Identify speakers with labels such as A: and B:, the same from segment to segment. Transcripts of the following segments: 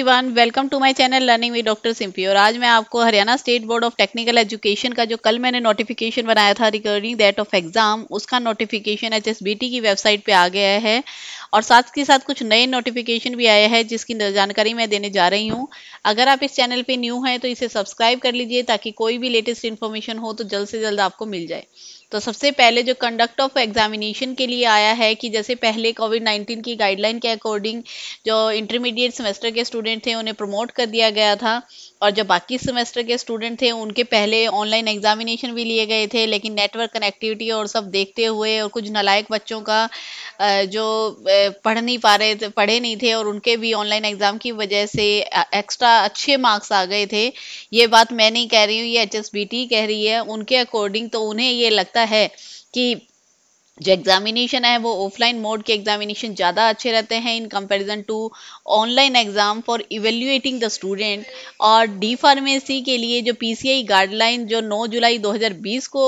A: everyone welcome to my channel learning with doctor Simpy और आज मैं आपको Haryana state board of technical education का जो कल मैंने नोटिफिकेशन बनाया था रिगार्डिंग दैट ऑफ एग्जाम उसका नोटिफिकेशन एच की वेबसाइट पे आ गया है और साथ के साथ कुछ नए नोटिफिकेशन भी आया है जिसकी जानकारी मैं देने जा रही हूँ अगर आप इस चैनल पे न्यू हैं तो इसे सब्सक्राइब कर लीजिए ताकि कोई भी लेटेस्ट इन्फॉर्मेशन हो तो जल्द से जल्द आपको मिल जाए तो सबसे पहले जो कंडक्ट ऑफ एग्जामिनेशन के लिए आया है कि जैसे पहले कोविड 19 की गाइडलाइन के अकॉर्डिंग जो इंटरमीडिएट सेमेस्टर के स्टूडेंट थे उन्हें प्रमोट कर दिया गया था और जो बाकी सेमेस्टर के स्टूडेंट थे उनके पहले ऑनलाइन एग्जामिनेशन भी लिए गए थे लेकिन नेटवर्क कनेक्टिविटी और सब देखते हुए और कुछ नलायक बच्चों का जो पढ़ नहीं पा रहे थे पढ़े नहीं थे और उनके भी ऑनलाइन एग्ज़ाम की वजह से एक्स्ट्रा अच्छे मार्क्स आ गए थे ये बात मैं नहीं कह रही हूँ ये एच कह रही है उनके अकॉर्डिंग तो उन्हें ये लगता है कि जो एग्जामिनेशन है वो ऑफलाइन मोड के एग्जामिनेशन ज़्यादा अच्छे रहते हैं in comparison to online exam for evaluating the student और डी फार्मेसी के लिए जो पीसीआई गाइडलाइन जो 9 जुलाई 2020 को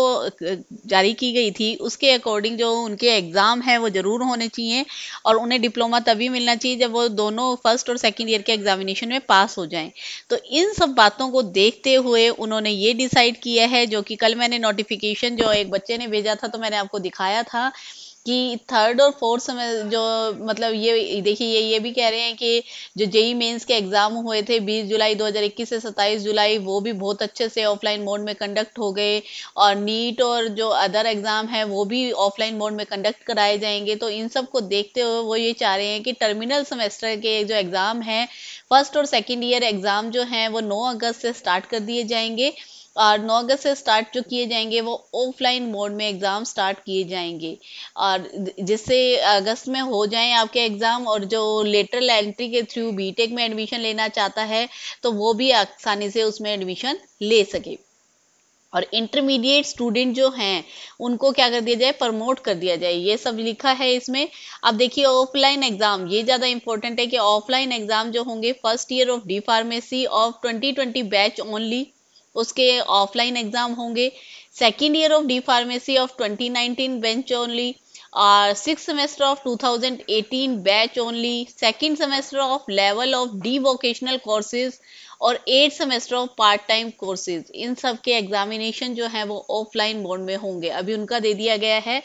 A: जारी की गई थी उसके अकॉर्डिंग जो उनके एग्ज़ाम हैं वो ज़रूर होने चाहिए और उन्हें डिप्लोमा तभी मिलना चाहिए जब वो दोनों फर्स्ट और सेकेंड ईयर के एग्जामिनेशन में पास हो जाएँ तो इन सब बातों को देखते हुए उन्होंने ये डिसाइड किया है जो कि कल मैंने नोटिफिकेशन जो एक बच्चे ने भेजा था तो मैंने आपको दिखाया था था कि थर्ड और फोर्थ समय जो मतलब ये देखिए ये ये भी कह रहे हैं कि जो जेई मेंस के एग्ज़ाम हुए थे 20 जुलाई 2021 से 27 जुलाई वो भी बहुत अच्छे से ऑफलाइन मोड में कंडक्ट हो गए और नीट और जो अदर एग्ज़ाम है वो भी ऑफलाइन मोड में कंडक्ट कराए जाएंगे तो इन सब को देखते हुए वो ये चाह रहे हैं कि टर्मिनल सेमेस्टर के जो एग्ज़ाम हैं फर्स्ट और सेकेंड ईयर एग्ज़ाम जो हैं वो नौ अगस्त से स्टार्ट कर दिए जाएंगे और नौ अगस्त से स्टार्ट जो किए जाएंगे वो ऑफलाइन मोड में एग्ज़ाम स्टार्ट किए जाएंगे और जिससे अगस्त में हो जाए आपके एग्ज़ाम और जो लेटरल एंट्री के थ्रू बीटेक में एडमिशन लेना चाहता है तो वो भी आसानी से उसमें एडमिशन ले सके और इंटरमीडिएट स्टूडेंट जो हैं उनको क्या कर दिया जाए प्रमोट कर दिया जाए ये सब लिखा है इसमें अब देखिए ऑफलाइन एग्जाम ये ज़्यादा इंपॉर्टेंट है कि ऑफलाइन एग्जाम जो होंगे first year of D pharmacy of 2020 batch only उसके ऑफलाइन एग्जाम होंगे second year of D pharmacy of 2019 bench only और six semester of 2018 batch only second semester of level of D vocational courses और eight semester of part time courses इन सब के examination जो है वो ऑफलाइन मोड में होंगे अभी उनका दे दिया गया है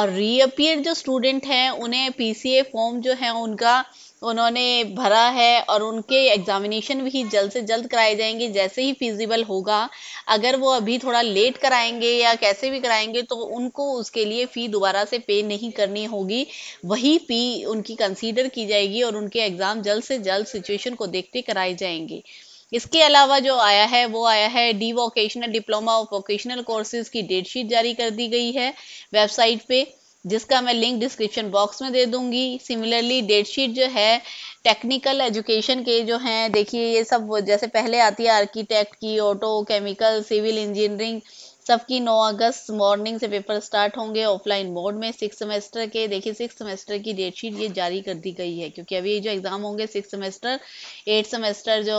A: और रीअपियर जो स्टूडेंट हैं उन्हें पीसीए फॉर्म जो है उनका उन्होंने भरा है और उनके एग्जामिनेशन भी जल्द से जल्द कराए जाएंगे जैसे ही फिजिबल होगा अगर वो अभी थोड़ा लेट कराएंगे या कैसे भी कराएंगे तो उनको उसके लिए फ़ी दोबारा से पे नहीं करनी होगी वही फ़ी उनकी कंसीडर की जाएगी और उनके एग्ज़ाम जल्द से जल्द सिचुएशन को देखते कराए जाएंगे इसके अलावा जो आया है वो आया है D vocational diploma of vocational courses की डेटशीट जारी कर दी गई है वेबसाइट पे जिसका मैं लिंक डिस्क्रिप्शन बॉक्स में दे दूंगी सिमिलरली डेटशीट जो है टेक्निकल एजुकेशन के जो हैं देखिए ये सब जैसे पहले आती है आर्किटेक्ट की ऑटो केमिकल सिविल इंजीनियरिंग सबकी 9 अगस्त मॉर्निंग से पेपर स्टार्ट होंगे ऑफलाइन मोड में सिक्स सेमेस्टर के देखिए सिक्स सेमेस्टर की डेटशीट ये जारी कर दी गई है क्योंकि अभी जो एग्ज़ाम होंगे सिक्स सेमेस्टर एट सेमेस्टर जो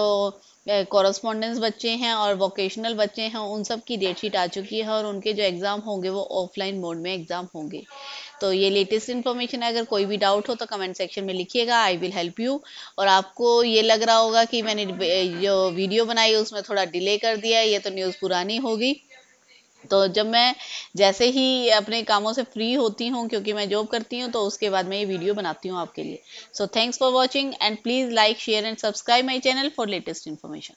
A: कॉरस्पॉन्डेंस बच्चे हैं और वोकेशनल बच्चे हैं उन सब की डेट शीट आ चुकी है और उनके जो एग्ज़ाम होंगे वो ऑफलाइन मोड में एग्ज़ाम होंगे तो ये लेटेस्ट इन्फॉर्मेशन है अगर कोई भी डाउट हो तो कमेंट सेक्शन में लिखिएगा आई विल हेल्प यू और आपको ये लग रहा होगा कि मैंने जो वीडियो बनाई उसमें थोड़ा डिले कर दिया है ये तो न्यूज़ पुरानी होगी तो जब मैं जैसे ही अपने कामों से फ्री होती हूँ क्योंकि मैं जॉब करती हूँ तो उसके बाद मैं ये वीडियो बनाती हूँ आपके लिए so thanks for watching and please like share and subscribe my channel for latest information